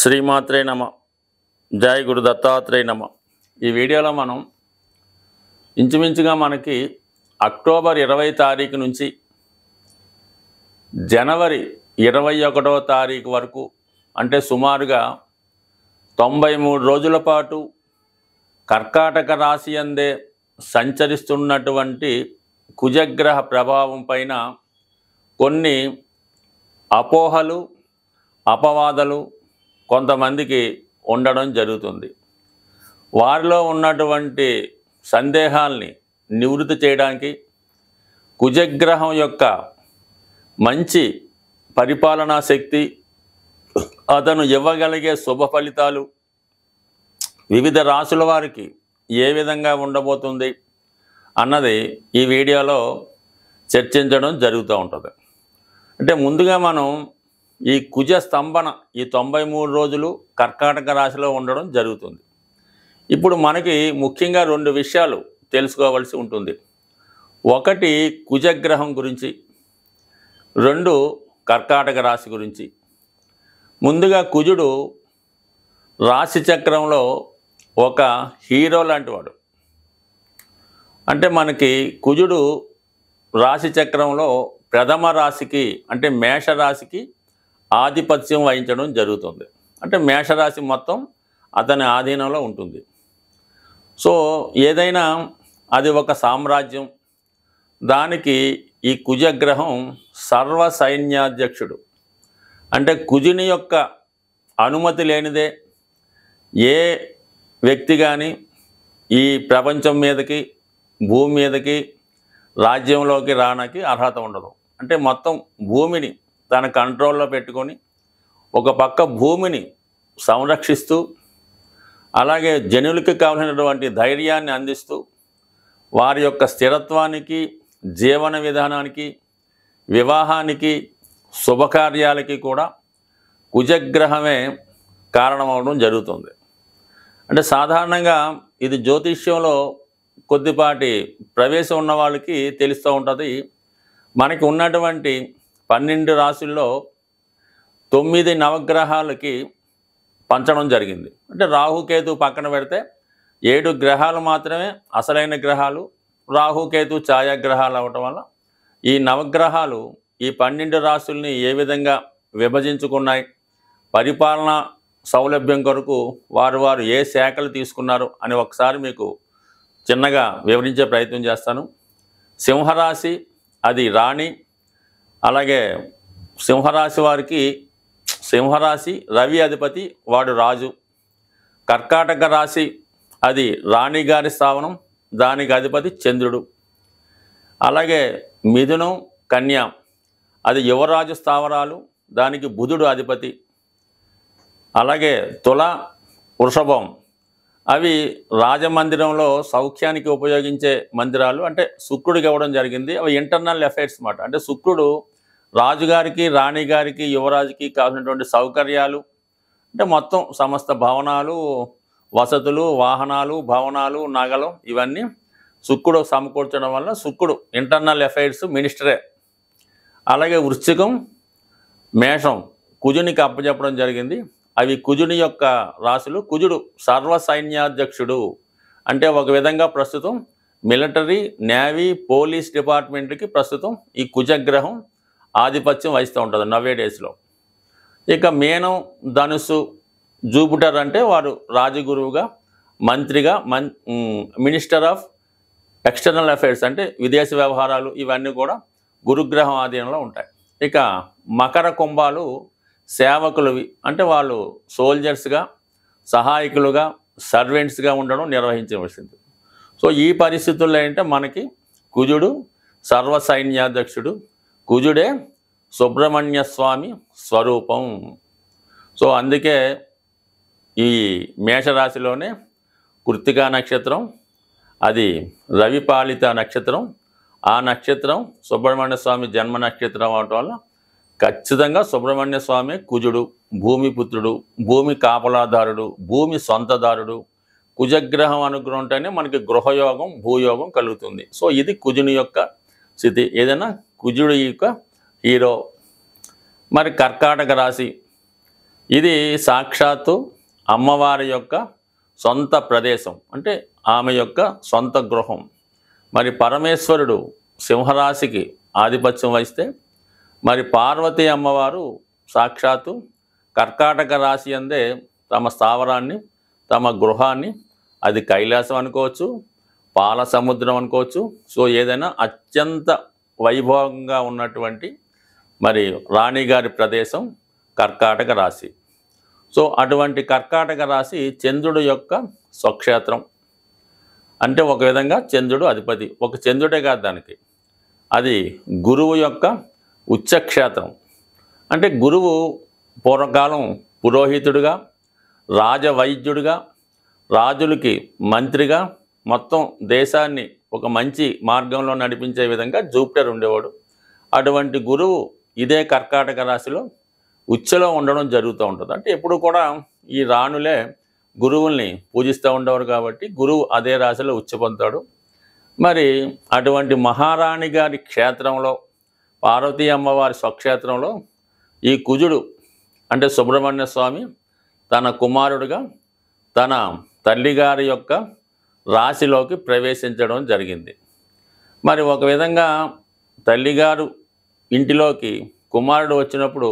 శ్రీమాత్రే నమ జయ గురు దత్తాత్రేయ నమ ఈ వీడియోలో మనం ఇంచుమించుగా మనకి అక్టోబర్ ఇరవై తారీఖు నుంచి జనవరి ఇరవై ఒకటవ తారీఖు వరకు అంటే సుమారుగా తొంభై మూడు రోజుల పాటు కర్కాటక రాశి అందే సంచరిస్తున్నటువంటి కుజగ్రహ ప్రభావం పైన కొన్ని అపోహలు అపవాదలు కొంతమందికి ఉండడం జరుగుతుంది వారిలో ఉన్నటువంటి సందేహాల్ని నివృత్తి చేయడానికి కుజగ్రహం యొక్క మంచి పరిపాలనా శక్తి అతను ఇవ్వగలిగే శుభ ఫలితాలు వివిధ రాసుల వారికి ఏ విధంగా ఉండబోతుంది అన్నది ఈ వీడియోలో చర్చించడం జరుగుతూ ఉంటుంది అంటే ముందుగా మనం ఈ కుజ స్తంభన ఈ తొంభై మూడు రోజులు కర్కాటక రాశిలో ఉండడం జరుగుతుంది ఇప్పుడు మనకి ముఖ్యంగా రెండు విషయాలు తెలుసుకోవాల్సి ఉంటుంది ఒకటి కుజగ్రహం గురించి రెండు కర్కాటక రాశి గురించి ముందుగా కుజుడు రాశి చక్రంలో ఒక హీరో లాంటి వాడు అంటే మనకి కుజుడు రాశి చక్రంలో ప్రథమ రాశికి అంటే మేషరాశికి ఆధిపత్యం వహించడం జరుగుతుంది అంటే మేషరాశి మొత్తం అతని ఆధీనంలో ఉంటుంది సో ఏదైనా అది ఒక సామ్రాజ్యం దానికి ఈ కుజగ్రహం సర్వ సైన్యాధ్యక్షుడు అంటే కుజుని యొక్క అనుమతి లేనిదే ఏ వ్యక్తి కానీ ఈ ప్రపంచం మీదకి భూమి మీదకి రాజ్యంలోకి రానకి అర్హత ఉండదు అంటే మొత్తం భూమిని తన కంట్రోల్లో పెట్టుకొని ఒక పక్క భూమిని సంరక్షిస్తూ అలాగే జనులకి కావలసినటువంటి ధైర్యాన్ని అందిస్తూ వారి యొక్క స్థిరత్వానికి జీవన విధానానికి వివాహానికి శుభకార్యాలకి కూడా కుజగ్రహమే కారణం అవడం జరుగుతుంది అంటే సాధారణంగా ఇది జ్యోతిష్యంలో కొద్దిపాటి ప్రవేశం ఉన్న వాళ్ళకి తెలుస్తూ ఉంటుంది మనకి ఉన్నటువంటి పన్నెండు రాశుల్లో తొమ్మిది నవగ్రహాలకి పంచడం జరిగింది అంటే రాహుకేతు పక్కన పెడితే ఏడు గ్రహాలు మాత్రమే అసలైన గ్రహాలు రాహుకేతు ఛాయాగ్రహాలు అవ్వటం వల్ల ఈ నవగ్రహాలు ఈ పన్నెండు రాశుల్ని ఏ విధంగా విభజించుకున్నాయి పరిపాలన సౌలభ్యం కొరకు వారు వారు ఏ శాఖలు తీసుకున్నారు అని ఒకసారి మీకు చిన్నగా వివరించే ప్రయత్నం చేస్తాను సింహరాశి అది రాణి అలాగే సింహరాశి వారికి సింహరాశి రవి అధిపతి వాడు రాజు కర్కాటక రాశి అది రాణిగారి శ్రావణం దానికి అధిపతి చంద్రుడు అలాగే మిథునం కన్యా అది యువరాజు స్థావరాలు దానికి బుధుడు అధిపతి అలాగే తుల వృషభం అవి రాజమందిరంలో సౌఖ్యానికి ఉపయోగించే మందిరాలు అంటే శుక్రుడికి ఇవ్వడం జరిగింది అవి ఇంటర్నల్ ఎఫైర్స్ మాట అంటే శుక్రుడు రాజుగారికి రాణిగారికి యువరాజుకి కావలసినటువంటి సౌకర్యాలు అంటే మొత్తం సమస్త భవనాలు వసతులు వాహనాలు భవనాలు నగలు ఇవన్నీ శుక్రుడు సమకూర్చడం వల్ల శుక్రుడు ఇంటర్నల్ ఎఫైర్స్ మినిస్టరే అలాగే వృశ్చికం మేషం కుజునికి అప్పచెప్పడం జరిగింది అవి కుజుని యొక్క రాశులు కుజుడు సైన్యాధ్యక్షుడు అంటే ఒక విధంగా ప్రస్తుతం మిలిటరీ నేవీ పోలీస్ డిపార్ట్మెంట్కి ప్రస్తుతం ఈ కుజగ్రహం ఆధిపత్యం వహిస్తూ ఉంటుంది నవే డేస్లో ఇక మేనం ధనుసు జూపిటర్ అంటే వారు రాజగురువుగా మంత్రిగా మన్ మినిస్టర్ ఆఫ్ ఎక్స్టర్నల్ అఫైర్స్ అంటే విదేశ వ్యవహారాలు ఇవన్నీ కూడా గురుగ్రహం ఆధీనంలో ఉంటాయి ఇక మకర కుంభాలు సేవకులు అంటే వాళ్ళు సోల్జర్స్గా సహాయకులుగా సర్వెంట్స్గా ఉండడం నిర్వహించవలసింది సో ఈ పరిస్థితుల్లో ఏంటంటే మనకి కుజుడు సర్వసైన్యాధ్యక్షుడు కుజుడే సుబ్రహ్మణ్య స్వామి స్వరూపం సో అందుకే ఈ మేషరాశిలోనే కృత్తికా నక్షత్రం అది రవిపాలిత నక్షత్రం ఆ నక్షత్రం సుబ్రహ్మణ్య స్వామి జన్మ నక్షత్రం అవటం వల్ల ఖచ్చితంగా సుబ్రహ్మణ్య స్వామి కుజుడు భూమిపుత్రుడు భూమి కాపలాదారుడు భూమి సొంతదారుడు కుజగ్రహం అనుగ్రహం ఉంటేనే మనకి గృహయోగం భూయోగం కలుగుతుంది సో ఇది కుజుని యొక్క స్థితి ఏదైనా కుజుడి యొక్క హీరో మరి కర్కాటక రాశి ఇది సాక్షాత్తు అమ్మవారి యొక్క సొంత ప్రదేశం అంటే ఆమె యొక్క సొంత గృహం మరి పరమేశ్వరుడు సింహరాశికి ఆధిపత్యం వహిస్తే మరి పార్వతీ అమ్మవారు సాక్షాత్తు కర్కాటక రాశి అందే తమ స్థావరాన్ని తమ గృహాన్ని అది కైలాసం అనుకోవచ్చు పాల సముద్రం అనుకోవచ్చు సో ఏదైనా అత్యంత వైభవంగా ఉన్నటువంటి మరి రాణిగారి ప్రదేశం కర్కాటక రాశి సో అటువంటి కర్కాటక రాశి చంద్రుడు యొక్క స్వక్షేత్రం అంటే ఒక విధంగా చంద్రుడు అధిపతి ఒక చంద్రుడే కాదు దానికి అది గురువు యొక్క ఉచ్చక్షేత్రం అంటే గురువు పూర్వకాలం పురోహితుడిగా రాజవైద్యుడిగా రాజులకి మంత్రిగా మొత్తం దేశాన్ని ఒక మంచి మార్గంలో నడిపించే విధంగా జూపిటర్ ఉండేవాడు అటువంటి గురువు ఇదే కర్కాటక రాశిలో ఉచ్చలో ఉండడం జరుగుతూ ఉంటుంది అంటే ఎప్పుడు కూడా ఈ రాణులే గురువుల్ని పూజిస్తూ ఉండేవారు కాబట్టి గురువు అదే రాశిలో ఉచ్చ పొందుతాడు మరి అటువంటి మహారాణి గారి క్షేత్రంలో పార్వతీ అమ్మవారి స్వక్షేత్రంలో ఈ కుజుడు అంటే సుబ్రహ్మణ్య స్వామి తన కుమారుడుగా తన తల్లిగారి యొక్క రాశిలోకి ప్రవేశించడం జరిగింది మరి ఒక విధంగా తల్లిగారు ఇంటిలోకి కుమారుడు వచ్చినప్పుడు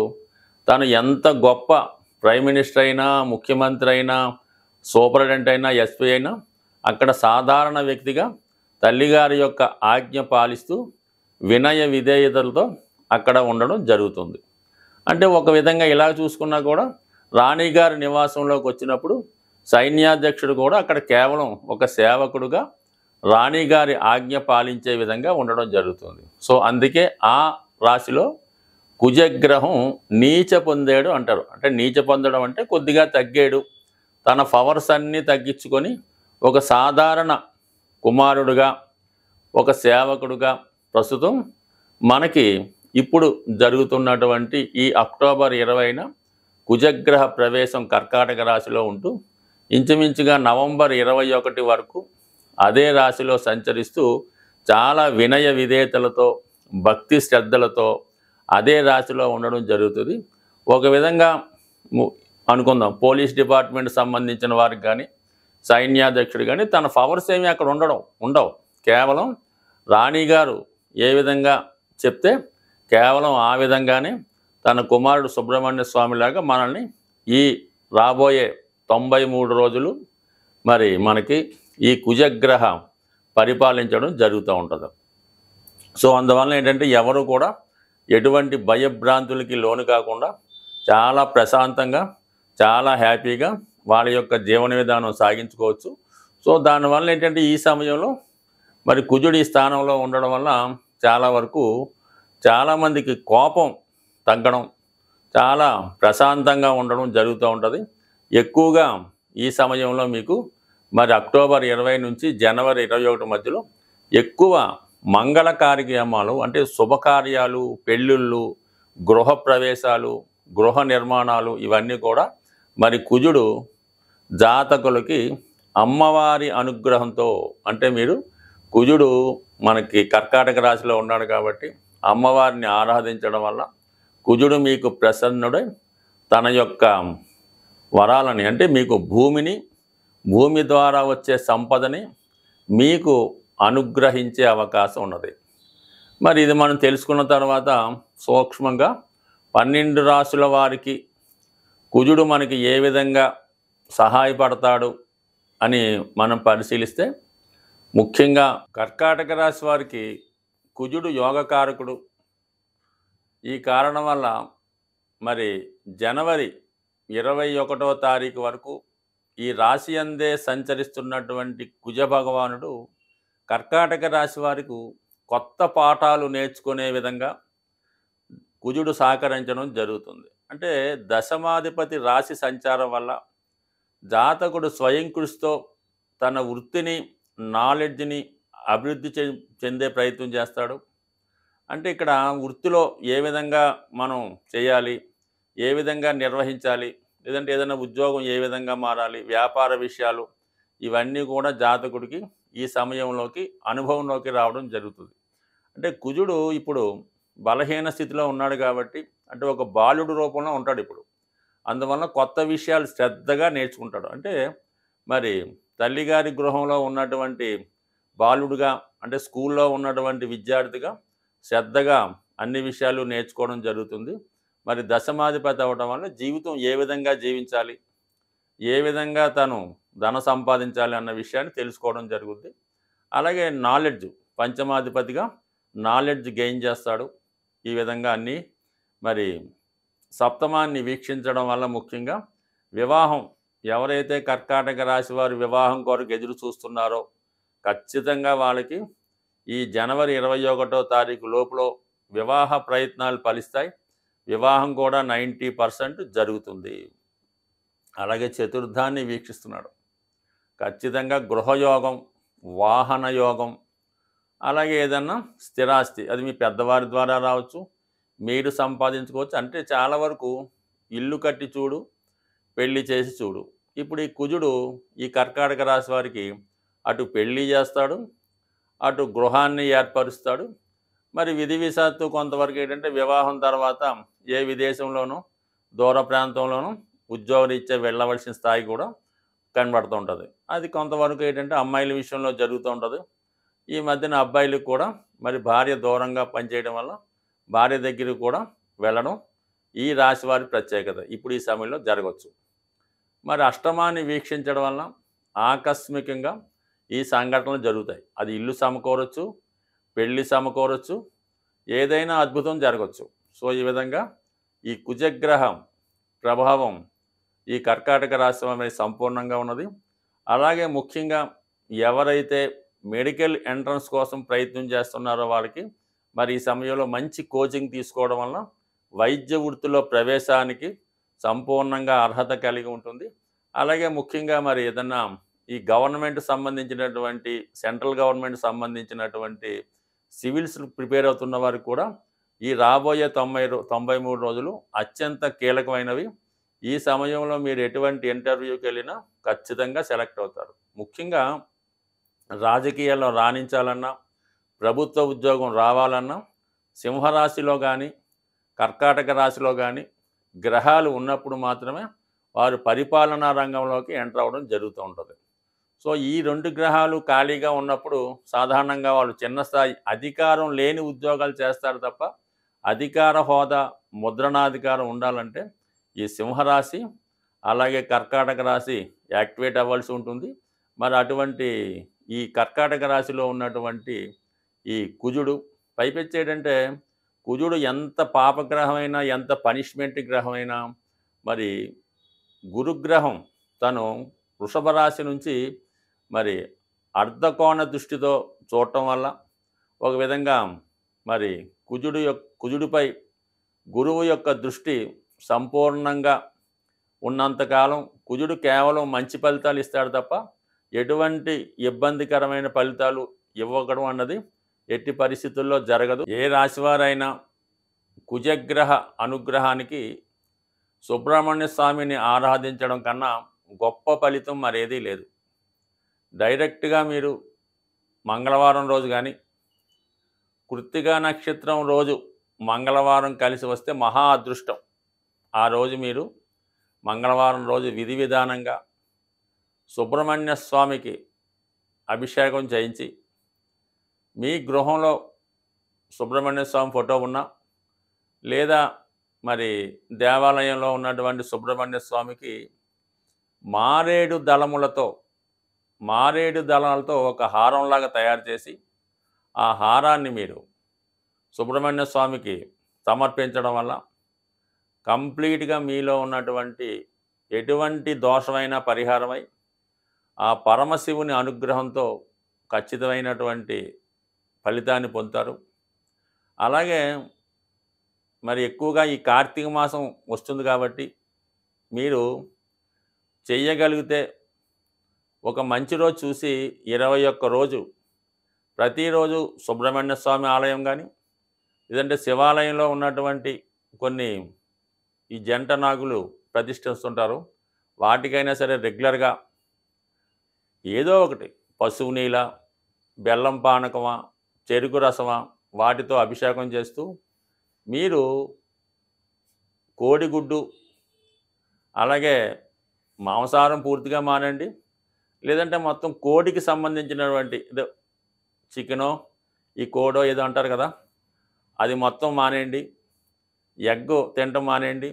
తను ఎంత గొప్ప ప్రైమ్ మినిస్టర్ అయినా ముఖ్యమంత్రి అయినా సూపరింటెండెంట్ అయినా ఎస్పీ అయినా అక్కడ సాధారణ వ్యక్తిగా తల్లిగారి యొక్క ఆజ్ఞ పాలిస్తూ వినయ విధేయతలతో అక్కడ ఉండడం జరుగుతుంది అంటే ఒక విధంగా ఇలా చూసుకున్నా కూడా రాణిగారి నివాసంలోకి వచ్చినప్పుడు సైన్యాధ్యక్షుడు కూడా అక్కడ కేవలం ఒక సేవకుడుగా రాణిగారి ఆజ్ఞ పాలించే విధంగా ఉండడం జరుగుతుంది సో అందుకే ఆ రాశిలో కుజగ్రహం నీచ పొందేడు అంటారు అంటే నీచ పొందడం అంటే కొద్దిగా తగ్గాడు తన పవర్స్ అన్నీ తగ్గించుకొని ఒక సాధారణ కుమారుడుగా ఒక సేవకుడుగా ప్రస్తుతం మనకి ఇప్పుడు జరుగుతున్నటువంటి ఈ అక్టోబర్ ఇరవైన కుజగ్రహ ప్రవేశం కర్కాటక రాశిలో ఉంటూ ఇంచుమించుగా నవంబర్ ఇరవై ఒకటి వరకు అదే రాశిలో సంచరిస్తూ చాలా వినయ విధేయతలతో భక్తి శ్రద్ధలతో అదే రాశిలో ఉండడం జరుగుతుంది ఒక విధంగా అనుకుందాం పోలీస్ డిపార్ట్మెంట్ సంబంధించిన వారికి కానీ సైన్యాధ్యక్షుడు కానీ తన పవర్స్ ఏమీ అక్కడ ఉండడం ఉండవు కేవలం రాణి గారు ఏ విధంగా చెప్తే కేవలం ఆ విధంగానే తన కుమారుడు సుబ్రహ్మణ్య స్వామిలాగా మనల్ని ఈ రాబోయే తొంభై మూడు రోజులు మరి మనకి ఈ కుజగ్రహం పరిపాలించడం జరుగుతూ ఉంటుంది సో అందువల్ల ఏంటంటే ఎవరు కూడా ఎటువంటి భయభ్రాంతులకి లోను కాకుండా చాలా ప్రశాంతంగా చాలా హ్యాపీగా వాళ్ళ యొక్క జీవన విధానం సాగించుకోవచ్చు సో దానివల్ల ఏంటంటే ఈ సమయంలో మరి కుజుడి స్థానంలో ఉండడం వల్ల చాలా వరకు చాలామందికి కోపం తగ్గడం చాలా ప్రశాంతంగా ఉండడం జరుగుతూ ఉంటుంది ఎక్కువగా ఈ సమయంలో మీకు మరి అక్టోబర్ ఇరవై నుంచి జనవరి ఇరవై ఒకటి మధ్యలో ఎక్కువ మంగళ కార్యక్రమాలు అంటే శుభకార్యాలు పెళ్ళిళ్ళు గృహప్రవేశాలు గృహ నిర్మాణాలు ఇవన్నీ కూడా మరి కుజుడు జాతకులకి అమ్మవారి అనుగ్రహంతో అంటే మీరు కుజుడు మనకి కర్కాటక రాశిలో ఉన్నాడు కాబట్టి అమ్మవారిని ఆరాధించడం వల్ల కుజుడు మీకు ప్రసన్నుడై తన యొక్క వరాలని అంటే మీకు భూమిని భూమి ద్వారా వచ్చే సంపదని మీకు అనుగ్రహించే అవకాశం ఉన్నది మరి ఇది మనం తెలుసుకున్న తర్వాత సూక్ష్మంగా పన్నెండు రాసుల వారికి కుజుడు మనకి ఏ విధంగా సహాయపడతాడు అని మనం పరిశీలిస్తే ముఖ్యంగా కర్కాటక రాశి వారికి కుజుడు యోగకారకుడు ఈ కారణం వల్ల మరి జనవరి ఇరవై ఒకటవ తారీఖు వరకు ఈ రాశి అందే సంచరిస్తున్నటువంటి కుజ భగవానుడు కర్కాటక రాశి వారికి కొత్త పాఠాలు నేర్చుకునే విధంగా కుజుడు సహకరించడం జరుగుతుంది అంటే దశమాధిపతి రాశి సంచారం వల్ల జాతకుడు స్వయం కృషితో తన వృత్తిని నాలెడ్జ్ని అభివృద్ధి చెందే ప్రయత్నం చేస్తాడు అంటే ఇక్కడ వృత్తిలో ఏ విధంగా మనం చేయాలి ఏ విధంగా నిర్వహించాలి లేదంటే ఏదైనా ఉద్యోగం ఏ విధంగా మారాలి వ్యాపార విషయాలు ఇవన్నీ కూడా జాతకుడికి ఈ సమయంలోకి అనుభవంలోకి రావడం జరుగుతుంది అంటే కుజుడు ఇప్పుడు బలహీన స్థితిలో ఉన్నాడు కాబట్టి అంటే ఒక బాలుడు రూపంలో ఉంటాడు ఇప్పుడు అందువల్ల కొత్త విషయాలు శ్రద్ధగా నేర్చుకుంటాడు అంటే మరి తల్లిగారి గృహంలో ఉన్నటువంటి బాలుడుగా అంటే స్కూల్లో ఉన్నటువంటి విద్యార్థిగా శ్రద్ధగా అన్ని విషయాలు నేర్చుకోవడం జరుగుతుంది మరి దశమాధిపతి అవ్వడం వల్ల జీవితం ఏ విధంగా జీవించాలి ఏ విధంగా తను ధన సంపాదించాలి అన్న విషయాన్ని తెలుసుకోవడం జరుగుద్ది అలాగే నాలెడ్జ్ పంచమాధిపతిగా నాలెడ్జ్ గెయిన్ చేస్తాడు ఈ విధంగా అన్నీ మరి సప్తమాన్ని వీక్షించడం వల్ల ముఖ్యంగా వివాహం ఎవరైతే కర్కాటక రాశి వారు వివాహం కొరకు ఎదురు చూస్తున్నారో ఖచ్చితంగా వాళ్ళకి ఈ జనవరి ఇరవై ఒకటో తారీఖు లోపల వివాహ ప్రయత్నాలు ఫలిస్తాయి వివాహం కూడా నైంటీ పర్సెంట్ జరుగుతుంది అలాగే చతుర్థాన్ని వీక్షిస్తున్నాడు ఖచ్చితంగా గృహయోగం వాహన యోగం అలాగే ఏదన్నా స్థిరాస్తి అది మీ పెద్దవారి ద్వారా రావచ్చు మీరు సంపాదించుకోవచ్చు అంటే చాలా వరకు ఇల్లు కట్టి చూడు పెళ్ళి చేసి చూడు ఇప్పుడు ఈ కుజుడు ఈ కర్కాటక రాశి వారికి అటు పెళ్ళి చేస్తాడు అటు గృహాన్ని ఏర్పరుస్తాడు మరి విధి విశాత్తు కొంతవరకు ఏంటంటే వివాహం తర్వాత ఏ విదేశంలోనూ దూర ప్రాంతంలోనూ ఉద్యోగరీత్యా వెళ్ళవలసిన స్థాయి కూడా కనబడుతూ ఉంటుంది అది కొంతవరకు ఏంటంటే అమ్మాయిల విషయంలో జరుగుతూ ఉంటుంది ఈ మధ్యన అబ్బాయిలకు కూడా మరి భార్య దూరంగా పనిచేయడం వల్ల భార్య దగ్గరకు కూడా వెళ్ళడం ఈ రాశి వారి ప్రత్యేకత ఇప్పుడు ఈ సమయంలో జరగవచ్చు మరి అష్టమాన్ని వీక్షించడం వలన ఆకస్మికంగా ఈ సంఘటనలు జరుగుతాయి అది ఇల్లు సమకూరచ్చు పెళ్ళి సమకూరచ్చు ఏదైనా అద్భుతం జరగచ్చు సో ఈ విధంగా ఈ కుజగ్రహం ప్రభావం ఈ కర్కాటక రాశి అనేది సంపూర్ణంగా ఉన్నది అలాగే ముఖ్యంగా ఎవరైతే మెడికల్ ఎంట్రన్స్ కోసం ప్రయత్నం చేస్తున్నారో వాళ్ళకి మరి ఈ సమయంలో మంచి కోచింగ్ తీసుకోవడం వలన వైద్య వృత్తిలో ప్రవేశానికి సంపూర్ణంగా అర్హత కలిగి ఉంటుంది అలాగే ముఖ్యంగా మరి ఏదన్నా ఈ గవర్నమెంట్ సంబంధించినటువంటి సెంట్రల్ గవర్నమెంట్ సంబంధించినటువంటి సివిల్స్ ప్రిపేర్ అవుతున్న వారికి కూడా ఈ రాబోయే తొంభై తొంభై మూడు రోజులు అత్యంత కీలకమైనవి ఈ సమయంలో మీరు ఎటువంటి ఇంటర్వ్యూకి వెళ్ళినా ఖచ్చితంగా సెలెక్ట్ అవుతారు ముఖ్యంగా రాజకీయాల్లో రాణించాలన్నా ప్రభుత్వ ఉద్యోగం రావాలన్నా సింహరాశిలో కానీ కర్కాటక రాశిలో కానీ గ్రహాలు ఉన్నప్పుడు మాత్రమే వారు పరిపాలనా రంగంలోకి ఎంటర్ అవ్వడం జరుగుతూ ఉంటుంది సో ఈ రెండు గ్రహాలు ఖాళీగా ఉన్నప్పుడు సాధారణంగా వాళ్ళు చిన్న స్థాయి అధికారం లేని ఉద్యోగాలు చేస్తారు తప్ప అధికార హోదా ముద్రణాధికారం ఉండాలంటే ఈ సింహరాశి అలాగే కర్కాటక రాశి యాక్టివేట్ అవ్వాల్సి ఉంటుంది మరి అటువంటి ఈ కర్కాటక రాశిలో ఉన్నటువంటి ఈ కుజుడు పైపెచ్చేటంటే కుజుడు ఎంత పాపగ్రహమైనా ఎంత పనిష్మెంట్ గ్రహమైనా మరి గురుగ్రహం తను వృషభ రాశి నుంచి మరి అర్ధకోణ దృష్టితో చూడటం వల్ల ఒక విధంగా మరి కుజుడు యొక్క కుజుడిపై గురువు యొక్క దృష్టి సంపూర్ణంగా ఉన్నంతకాలం కుజుడు కేవలం మంచి ఫలితాలు ఇస్తాడు తప్ప ఎటువంటి ఇబ్బందికరమైన ఫలితాలు ఇవ్వకడం అన్నది ఎట్టి పరిస్థితుల్లో జరగదు ఏ రాశివారైనా కుజగ్రహ అనుగ్రహానికి సుబ్రహ్మణ్య స్వామిని ఆరాధించడం కన్నా గొప్ప ఫలితం మరేదీ లేదు డైరెక్ట్గా మీరు మంగళవారం రోజు కానీ కృత్తిగా నక్షత్రం రోజు మంగళవారం కలిసి వస్తే మహా అదృష్టం ఆ రోజు మీరు మంగళవారం రోజు విధి విధానంగా సుబ్రహ్మణ్య స్వామికి అభిషేకం చేయించి మీ గృహంలో సుబ్రహ్మణ్య స్వామి ఫోటో ఉన్నా లేదా మరి దేవాలయంలో ఉన్నటువంటి సుబ్రహ్మణ్య స్వామికి మారేడు దళములతో మారేడు దళాలతో ఒక హారంలాగా తయారు చేసి ఆ హారాన్ని మీరు సుబ్రహ్మణ్య స్వామికి సమర్పించడం వల్ల కంప్లీట్గా మీలో ఉన్నటువంటి ఎటువంటి దోషమైన పరిహారమై ఆ పరమశివుని అనుగ్రహంతో ఖచ్చితమైనటువంటి ఫలితాన్ని పొందుతారు అలాగే మరి ఎక్కువగా ఈ కార్తీక మాసం వస్తుంది కాబట్టి మీరు చేయగలిగితే ఒక మంచి రోజు చూసి ఇరవై ఒక్క రోజు ప్రతిరోజు సుబ్రహ్మణ్య స్వామి ఆలయం కానీ లేదంటే శివాలయంలో ఉన్నటువంటి కొన్ని ఈ జంట నాగులు ప్రతిష్ఠిస్తుంటారు వాటికైనా సరే రెగ్యులర్గా ఏదో ఒకటి పశువు నీల బెల్లం పానకమా చెరుకు రసమా వాటితో అభిషేకం చేస్తూ మీరు కోడిగుడ్డు అలాగే మాంసాహారం పూర్తిగా మానండి లేదంటే మొత్తం కోడికి సంబంధించినటువంటి ఇదో చికెనో ఈ కోడో ఏదో అంటారు కదా అది మొత్తం మానేయండి ఎగ్ తినటం మానేయండి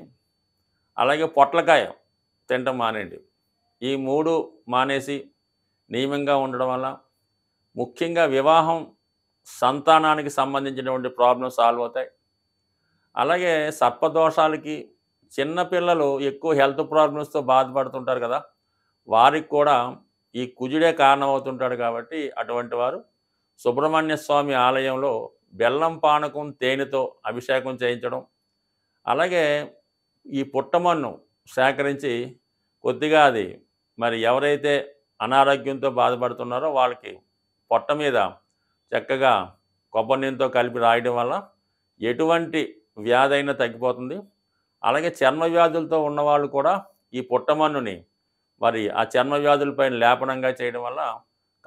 అలాగే పొట్లకాయ తినటం మానేయండి ఈ మూడు మానేసి నియమంగా ఉండడం వల్ల ముఖ్యంగా వివాహం సంతానానికి సంబంధించినటువంటి ప్రాబ్లమ్స్ సాల్వ్ అవుతాయి అలాగే సర్పదోషాలకి చిన్నపిల్లలు ఎక్కువ హెల్త్ ప్రాబ్లమ్స్తో బాధపడుతుంటారు కదా వారికి కూడా ఈ కుజుడే కారణమవుతుంటాడు కాబట్టి అటువంటి వారు సుబ్రహ్మణ్య స్వామి ఆలయంలో బెల్లం పానకం తేనెతో అభిషేకం చేయించడం అలాగే ఈ పుట్టమన్ను సేకరించి కొద్దిగా అది మరి ఎవరైతే అనారోగ్యంతో బాధపడుతున్నారో వాళ్ళకి పొట్ట మీద చక్కగా కొబ్బరి నీళ్ళతో కలిపి రాయడం వల్ల ఎటువంటి వ్యాధి అయినా తగ్గిపోతుంది అలాగే చర్మ వ్యాధులతో ఉన్నవాళ్ళు కూడా ఈ పుట్టమన్నుని మరి ఆ చర్మ వ్యాధులపైన లేపనంగా చేయడం వల్ల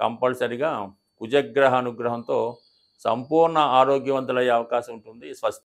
కంపల్సరిగా కుజగ్రహ అనుగ్రహంతో సంపూర్ణ ఆరోగ్యవంతులయ్యే అవకాశం ఉంటుంది స్వస్తి